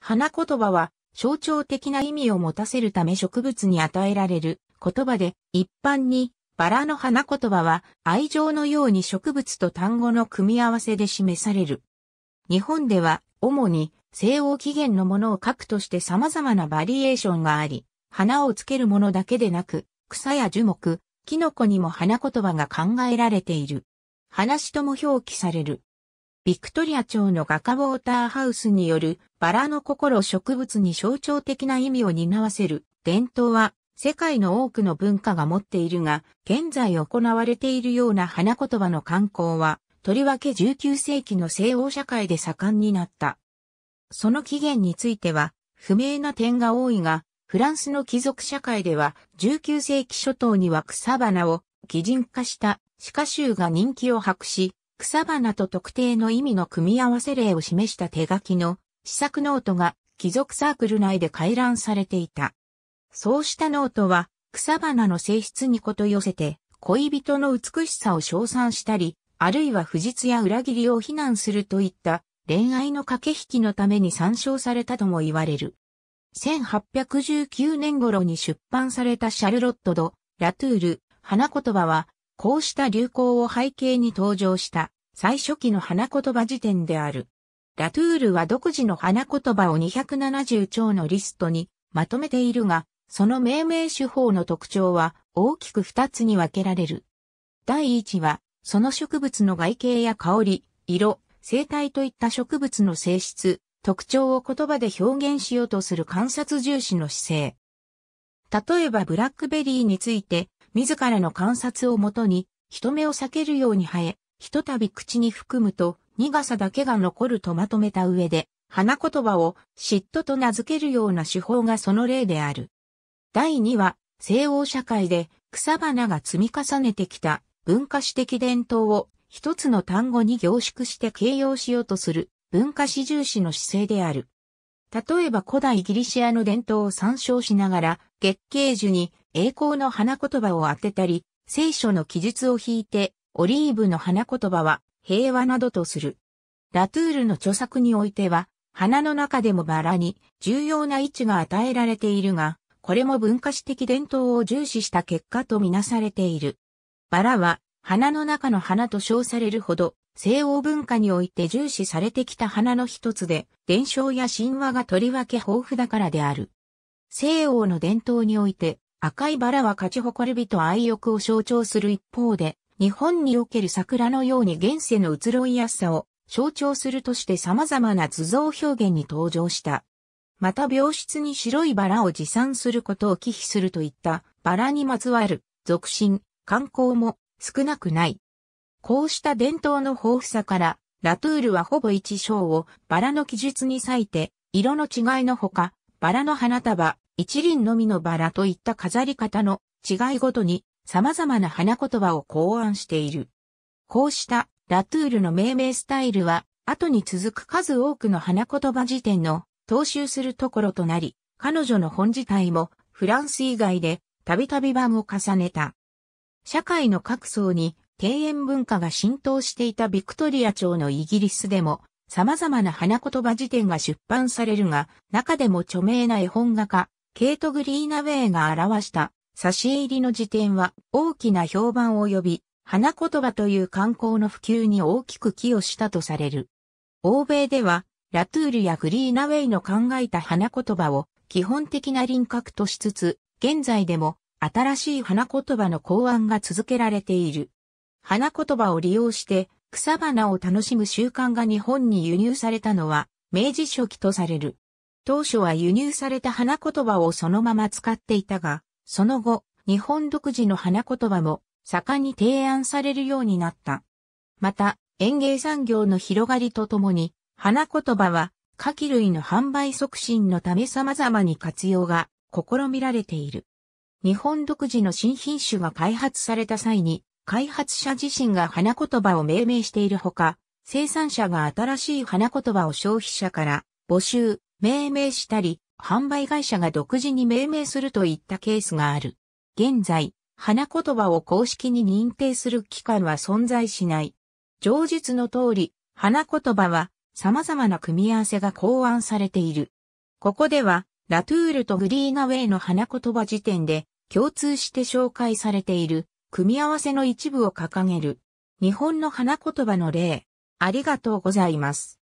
花言葉は象徴的な意味を持たせるため植物に与えられる言葉で、一般にバラの花言葉は愛情のように植物と単語の組み合わせで示される。日本では主に西欧起源のものを核として様々なバリエーションがあり、花をつけるものだけでなく、草や樹木、キノコにも花言葉が考えられている。話とも表記される。ビクトリア町の画家ウォーターハウスによるバラの心植物に象徴的な意味を担わせる伝統は世界の多くの文化が持っているが、現在行われているような花言葉の観光は、とりわけ19世紀の西欧社会で盛んになった。その起源については、不明な点が多いが、フランスの貴族社会では、19世紀初頭には草花を擬人化した、歯科集が人気を博し、草花と特定の意味の組み合わせ例を示した手書きの試作ノートが貴族サークル内で回覧されていた。そうしたノートは草花の性質にこと寄せて恋人の美しさを称賛したり、あるいは不実や裏切りを非難するといった恋愛の駆け引きのために参照されたとも言われる。1819年頃に出版されたシャルロット・ド・ラトゥール、花言葉はこうした流行を背景に登場した最初期の花言葉辞典である。ラトゥールは独自の花言葉を270兆のリストにまとめているが、その命名手法の特徴は大きく2つに分けられる。第1は、その植物の外形や香り、色、生態といった植物の性質、特徴を言葉で表現しようとする観察重視の姿勢。例えばブラックベリーについて、自らの観察をもとに、人目を避けるように生え、ひとたび口に含むと、苦さだけが残るとまとめた上で、花言葉を嫉妬と名付けるような手法がその例である。第2は、西欧社会で草花が積み重ねてきた文化史的伝統を一つの単語に凝縮して形容しようとする文化史重視の姿勢である。例えば古代ギリシアの伝統を参照しながら、月桂樹に栄光の花言葉を当てたり、聖書の記述を引いて、オリーブの花言葉は平和などとする。ラトゥールの著作においては、花の中でもバラに重要な位置が与えられているが、これも文化史的伝統を重視した結果とみなされている。バラは花の中の花と称されるほど、西欧文化において重視されてきた花の一つで、伝承や神話がとりわけ豊富だからである。西欧の伝統において、赤いバラは勝ち誇る美と愛欲を象徴する一方で、日本における桜のように現世の移ろいやすさを象徴するとして様々な図像表現に登場した。また病室に白いバラを持参することを忌避するといったバラにまつわる俗信、観光も少なくない。こうした伝統の豊富さから、ラトゥールはほぼ一章をバラの記述に割いて、色の違いのほか、バラの花束、一輪のみのバラといった飾り方の違いごとに様々な花言葉を考案している。こうしたラトゥールの命名スタイルは後に続く数多くの花言葉辞典の踏襲するところとなり、彼女の本自体もフランス以外でたびたび版を重ねた。社会の各層に庭園文化が浸透していたビクトリア朝のイギリスでも様々な花言葉辞典が出版されるが、中でも著名な絵本画家、ケイト・グリーナウェイが表した差し入りの辞典は大きな評判を呼び、花言葉という観光の普及に大きく寄与したとされる。欧米では、ラトゥールやグリーナウェイの考えた花言葉を基本的な輪郭としつつ、現在でも新しい花言葉の考案が続けられている。花言葉を利用して草花を楽しむ習慣が日本に輸入されたのは、明治初期とされる。当初は輸入された花言葉をそのまま使っていたが、その後、日本独自の花言葉も盛んに提案されるようになった。また、園芸産業の広がりとともに、花言葉は、花器類の販売促進のため様々に活用が試みられている。日本独自の新品種が開発された際に、開発者自身が花言葉を命名しているほか、生産者が新しい花言葉を消費者から募集、命名したり、販売会社が独自に命名するといったケースがある。現在、花言葉を公式に認定する機関は存在しない。上述の通り、花言葉は様々な組み合わせが考案されている。ここでは、ラトゥールとグリーナウェイの花言葉時点で共通して紹介されている組み合わせの一部を掲げる。日本の花言葉の例、ありがとうございます。